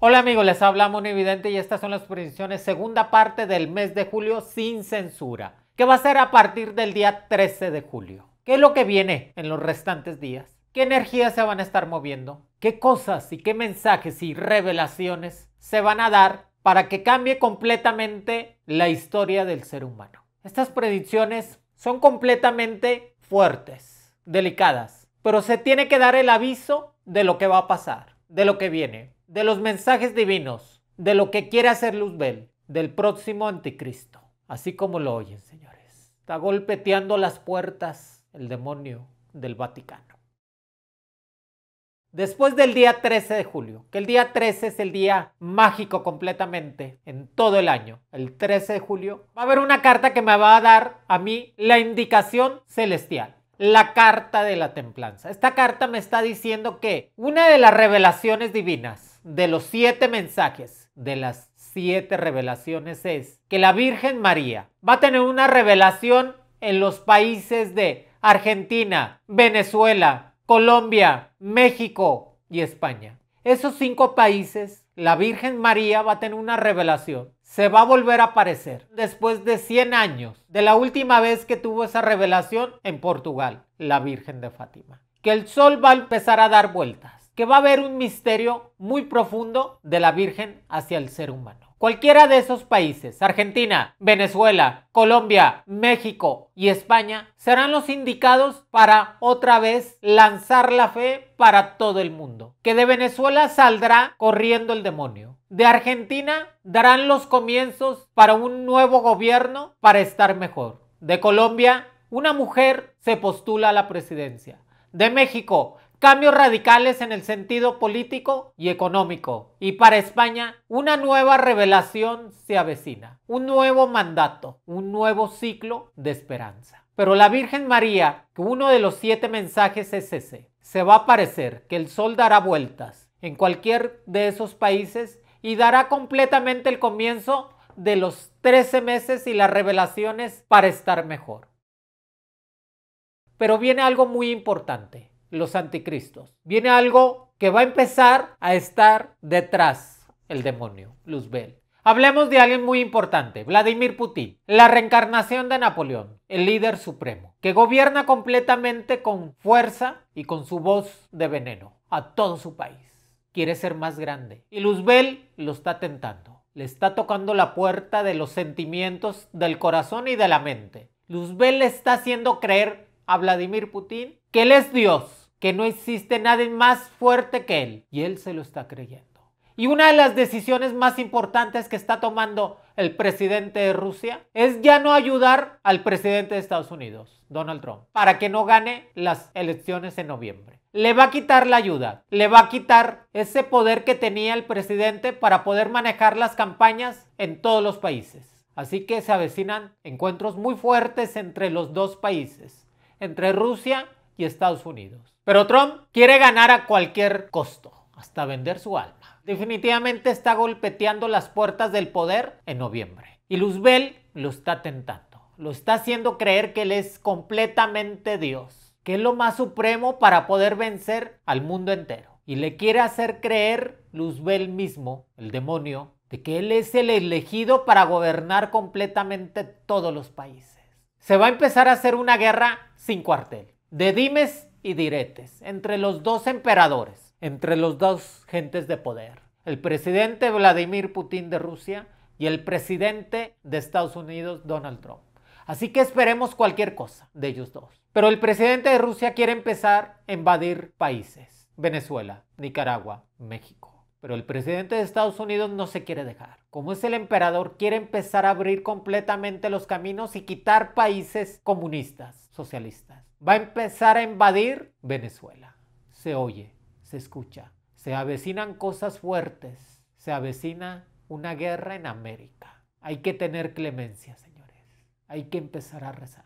Hola amigos, les hablamos en Evidente y estas son las predicciones segunda parte del mes de julio sin censura, que va a ser a partir del día 13 de julio. ¿Qué es lo que viene en los restantes días? ¿Qué energías se van a estar moviendo? ¿Qué cosas y qué mensajes y revelaciones se van a dar para que cambie completamente la historia del ser humano? Estas predicciones son completamente fuertes, delicadas, pero se tiene que dar el aviso de lo que va a pasar, de lo que viene, de los mensajes divinos, de lo que quiere hacer Luzbel, del próximo anticristo, así como lo oyen, señores. Está golpeteando las puertas el demonio del Vaticano. Después del día 13 de julio, que el día 13 es el día mágico completamente en todo el año, el 13 de julio, va a haber una carta que me va a dar a mí la indicación celestial, la carta de la templanza. Esta carta me está diciendo que una de las revelaciones divinas, de los siete mensajes, de las siete revelaciones es que la Virgen María va a tener una revelación en los países de Argentina, Venezuela, Colombia, México y España. Esos cinco países, la Virgen María va a tener una revelación. Se va a volver a aparecer después de 100 años de la última vez que tuvo esa revelación en Portugal, la Virgen de Fátima. Que el sol va a empezar a dar vueltas que va a haber un misterio muy profundo de la Virgen hacia el ser humano. Cualquiera de esos países, Argentina, Venezuela, Colombia, México y España, serán los indicados para otra vez lanzar la fe para todo el mundo. Que de Venezuela saldrá corriendo el demonio. De Argentina darán los comienzos para un nuevo gobierno para estar mejor. De Colombia, una mujer se postula a la presidencia. De México, cambios radicales en el sentido político y económico. Y para España, una nueva revelación se avecina, un nuevo mandato, un nuevo ciclo de esperanza. Pero la Virgen María, que uno de los siete mensajes es ese, se va a parecer que el sol dará vueltas en cualquier de esos países y dará completamente el comienzo de los 13 meses y las revelaciones para estar mejor. Pero viene algo muy importante los anticristos. Viene algo que va a empezar a estar detrás el demonio, Luzbel. Hablemos de alguien muy importante, Vladimir Putin, la reencarnación de Napoleón, el líder supremo, que gobierna completamente con fuerza y con su voz de veneno a todo su país. Quiere ser más grande y Luzbel lo está tentando. Le está tocando la puerta de los sentimientos, del corazón y de la mente. Luzbel le está haciendo creer a Vladimir Putin que Él es Dios, que no existe nadie más fuerte que Él. Y Él se lo está creyendo. Y una de las decisiones más importantes que está tomando el presidente de Rusia es ya no ayudar al presidente de Estados Unidos, Donald Trump, para que no gane las elecciones en noviembre. Le va a quitar la ayuda, le va a quitar ese poder que tenía el presidente para poder manejar las campañas en todos los países. Así que se avecinan encuentros muy fuertes entre los dos países, entre Rusia y Estados Unidos. Pero Trump quiere ganar a cualquier costo, hasta vender su alma. Definitivamente está golpeteando las puertas del poder en noviembre. Y Luzbel lo está tentando, lo está haciendo creer que él es completamente Dios, que es lo más supremo para poder vencer al mundo entero. Y le quiere hacer creer Luzbel mismo, el demonio, de que él es el elegido para gobernar completamente todos los países. Se va a empezar a hacer una guerra sin cuartel de dimes y diretes entre los dos emperadores, entre los dos gentes de poder, el presidente Vladimir Putin de Rusia y el presidente de Estados Unidos, Donald Trump. Así que esperemos cualquier cosa de ellos dos. Pero el presidente de Rusia quiere empezar a invadir países, Venezuela, Nicaragua, México. Pero el presidente de Estados Unidos no se quiere dejar. Como es el emperador, quiere empezar a abrir completamente los caminos y quitar países comunistas socialistas. Va a empezar a invadir Venezuela. Se oye, se escucha. Se avecinan cosas fuertes. Se avecina una guerra en América. Hay que tener clemencia, señores. Hay que empezar a rezar.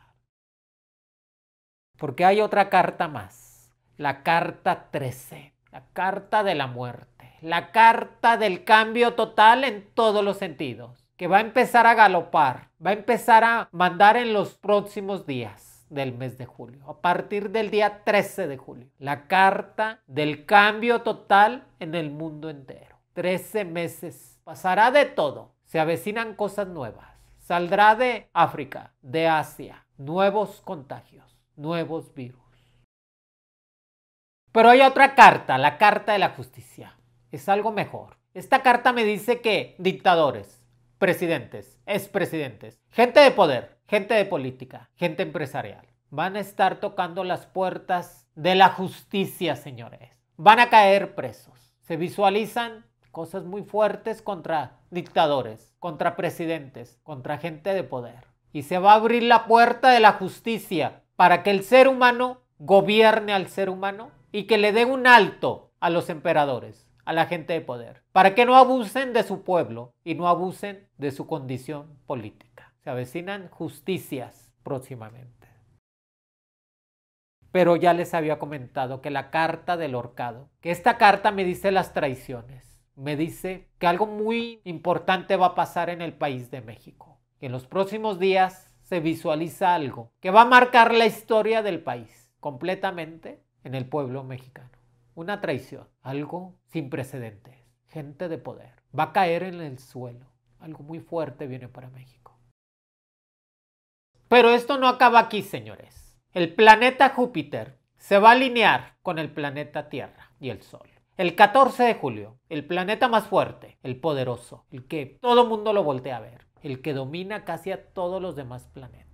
Porque hay otra carta más, la carta 13, la carta de la muerte, la carta del cambio total en todos los sentidos, que va a empezar a galopar, va a empezar a mandar en los próximos días del mes de julio, a partir del día 13 de julio. La carta del cambio total en el mundo entero. 13 meses. Pasará de todo. Se avecinan cosas nuevas. Saldrá de África, de Asia. Nuevos contagios, nuevos virus. Pero hay otra carta, la carta de la justicia. Es algo mejor. Esta carta me dice que dictadores, presidentes, expresidentes, gente de poder, gente de política, gente empresarial. Van a estar tocando las puertas de la justicia, señores. Van a caer presos. Se visualizan cosas muy fuertes contra dictadores, contra presidentes, contra gente de poder. Y se va a abrir la puerta de la justicia para que el ser humano gobierne al ser humano y que le dé un alto a los emperadores a la gente de poder, para que no abusen de su pueblo y no abusen de su condición política. Se avecinan justicias próximamente. Pero ya les había comentado que la carta del horcado, que esta carta me dice las traiciones, me dice que algo muy importante va a pasar en el país de México, que en los próximos días se visualiza algo que va a marcar la historia del país completamente en el pueblo mexicano. Una traición, algo sin precedentes, gente de poder. Va a caer en el suelo, algo muy fuerte viene para México. Pero esto no acaba aquí, señores. El planeta Júpiter se va a alinear con el planeta Tierra y el Sol. El 14 de julio, el planeta más fuerte, el poderoso, el que todo mundo lo voltea a ver, el que domina casi a todos los demás planetas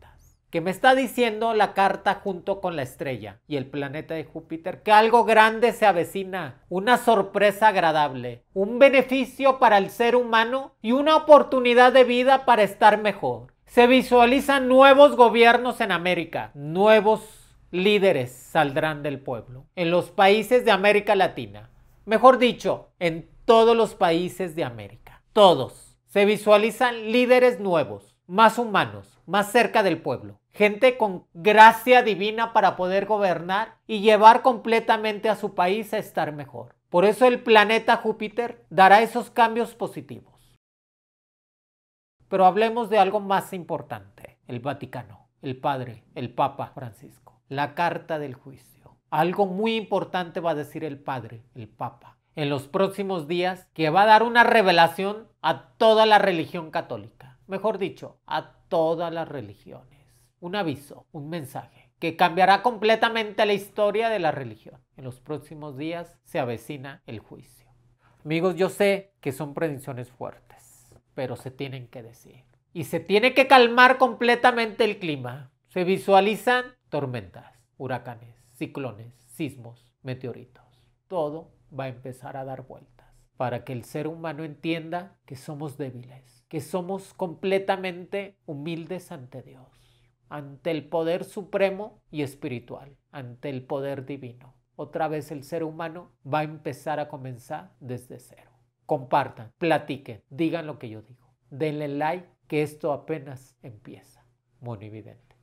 que me está diciendo la carta junto con la estrella y el planeta de Júpiter, que algo grande se avecina, una sorpresa agradable, un beneficio para el ser humano y una oportunidad de vida para estar mejor. Se visualizan nuevos gobiernos en América, nuevos líderes saldrán del pueblo, en los países de América Latina, mejor dicho, en todos los países de América, todos. Se visualizan líderes nuevos, más humanos, más cerca del pueblo gente con gracia divina para poder gobernar y llevar completamente a su país a estar mejor. Por eso el planeta Júpiter dará esos cambios positivos. Pero hablemos de algo más importante, el Vaticano, el Padre, el Papa Francisco, la carta del juicio. Algo muy importante va a decir el Padre, el Papa, en los próximos días que va a dar una revelación a toda la religión católica, mejor dicho, a todas las religiones un aviso, un mensaje que cambiará completamente la historia de la religión. En los próximos días se avecina el juicio. Amigos, yo sé que son predicciones fuertes, pero se tienen que decir. Y se tiene que calmar completamente el clima. Se visualizan tormentas, huracanes, ciclones, sismos, meteoritos. Todo va a empezar a dar vueltas para que el ser humano entienda que somos débiles, que somos completamente humildes ante Dios ante el poder supremo y espiritual, ante el poder divino. Otra vez el ser humano va a empezar a comenzar desde cero. Compartan, platiquen, digan lo que yo digo. Denle like que esto apenas empieza. Muy evidente.